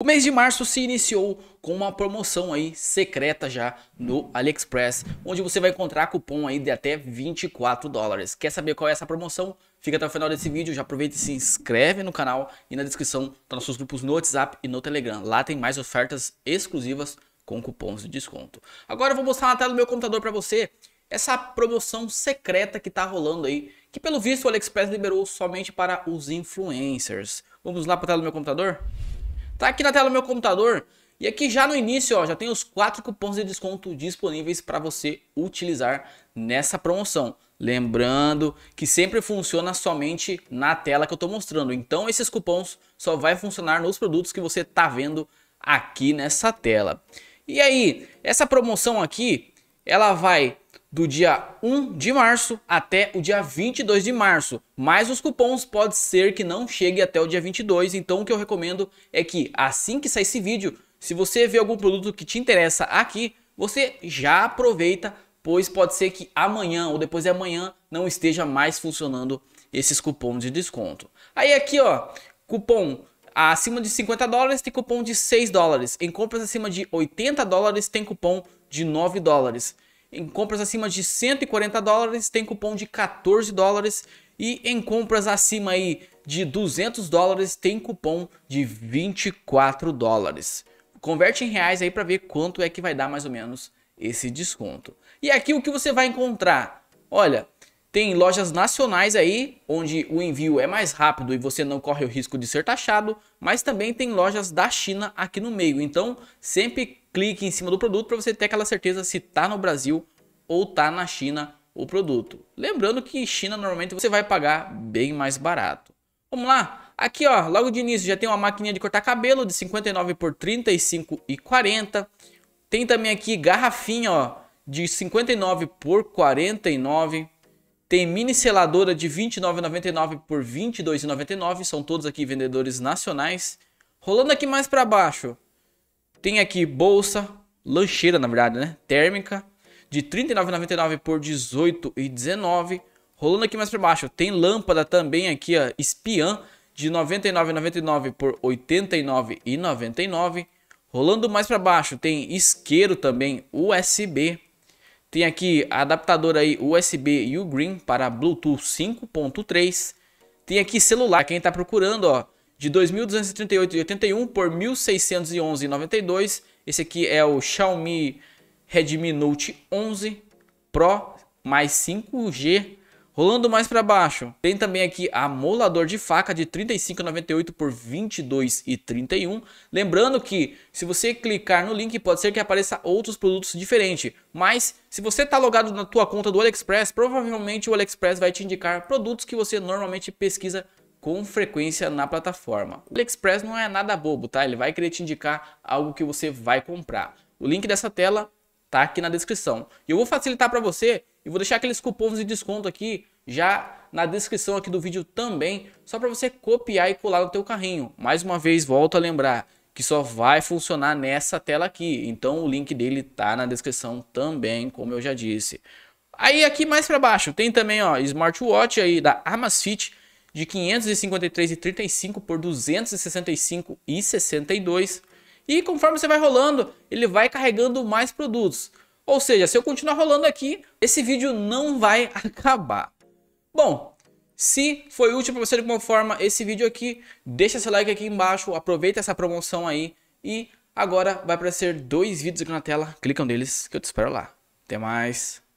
O mês de março se iniciou com uma promoção aí secreta já no AliExpress, onde você vai encontrar cupom aí de até 24 dólares. Quer saber qual é essa promoção? Fica até o final desse vídeo, já aproveita e se inscreve no canal e na descrição tá nossos grupos no WhatsApp e no Telegram. Lá tem mais ofertas exclusivas com cupons de desconto. Agora eu vou mostrar na tela do meu computador para você essa promoção secreta que tá rolando aí, que pelo visto o AliExpress liberou somente para os influencers. Vamos lá para a tela do meu computador? Tá aqui na tela do meu computador. E aqui já no início, ó, já tem os quatro cupons de desconto disponíveis para você utilizar nessa promoção. Lembrando que sempre funciona somente na tela que eu estou mostrando. Então esses cupons só vai funcionar nos produtos que você está vendo aqui nessa tela. E aí, essa promoção aqui, ela vai do dia 1 de março até o dia 22 de março, mas os cupons pode ser que não chegue até o dia 22, então o que eu recomendo é que assim que sair esse vídeo, se você vê algum produto que te interessa aqui, você já aproveita, pois pode ser que amanhã ou depois de amanhã não esteja mais funcionando esses cupons de desconto. Aí aqui, ó, cupom acima de 50 dólares tem cupom de 6 dólares, em compras acima de 80 dólares tem cupom de 9 dólares. Em compras acima de 140 dólares tem cupom de 14 dólares e em compras acima aí de 200 dólares tem cupom de 24 dólares. Converte em reais aí para ver quanto é que vai dar mais ou menos esse desconto. E aqui o que você vai encontrar? Olha, tem lojas nacionais aí, onde o envio é mais rápido e você não corre o risco de ser taxado, mas também tem lojas da China aqui no meio. Então, sempre clique em cima do produto para você ter aquela certeza se está no Brasil ou está na China o produto. Lembrando que China normalmente você vai pagar bem mais barato. Vamos lá? Aqui ó, logo de início já tem uma maquininha de cortar cabelo de 59 por 35 e 40. Tem também aqui garrafinha ó, de 59 por 49. Tem mini seladora de 29,99 por 22,99. São todos aqui vendedores nacionais. Rolando aqui mais para baixo. Tem aqui bolsa, lancheira na verdade, né? Térmica de 39,99 por R$ 18,19. Rolando aqui mais para baixo. Tem lâmpada também aqui, ó, espiã de 99,99 por R$ 89,99. Rolando mais para baixo, tem isqueiro também USB tem aqui adaptador aí USB U Green para Bluetooth 5.3. Tem aqui celular, quem está procurando, ó, de 2.238,81 por 1.611,92. Esse aqui é o Xiaomi Redmi Note 11 Pro mais 5G Rolando mais para baixo, tem também aqui a molador de faca de 35,98 por 22,31. Lembrando que se você clicar no link, pode ser que apareça outros produtos diferentes. Mas se você está logado na tua conta do AliExpress, provavelmente o AliExpress vai te indicar produtos que você normalmente pesquisa com frequência na plataforma. O AliExpress não é nada bobo, tá? Ele vai querer te indicar algo que você vai comprar. O link dessa tela tá aqui na descrição. E eu vou facilitar para você e vou deixar aqueles cupons de desconto aqui já na descrição aqui do vídeo também, só para você copiar e colar no teu carrinho. Mais uma vez, volto a lembrar que só vai funcionar nessa tela aqui. Então o link dele tá na descrição também, como eu já disse. Aí aqui mais para baixo tem também, ó, smartwatch aí da Amazfit de 553,35 por 265,62. E conforme você vai rolando, ele vai carregando mais produtos. Ou seja, se eu continuar rolando aqui, esse vídeo não vai acabar. Bom, se foi útil para você de alguma forma esse vídeo aqui, deixa seu like aqui embaixo, aproveita essa promoção aí e agora vai aparecer dois vídeos aqui na tela, clicam um neles que eu te espero lá. Até mais!